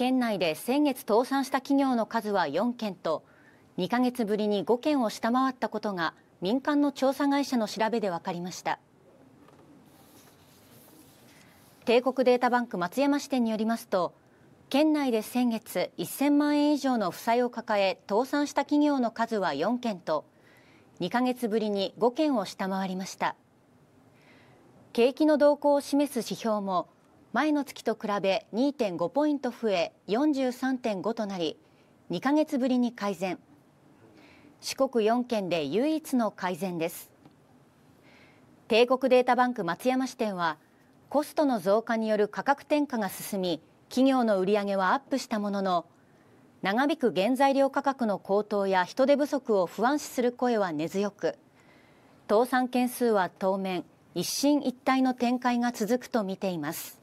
県内で先月倒産した企業の数は4件と2か月ぶりに5件を下回ったことが民間の調査会社の調べで分かりました帝国データバンク松山支店によりますと県内で先月1000万円以上の負債を抱え倒産した企業の数は4件と2か月ぶりに5件を下回りました景気の動向を示す指標も前の月と比べ2.5ポイント増え43.5となり2か月ぶりに改善四国4県で唯一の改善です帝国データバンク松山支店はコストの増加による価格転嫁が進み企業の売り上げはアップしたものの長引く原材料価格の高騰や人手不足を不安視する声は根強く倒産件数は当面一進一退の展開が続くと見ています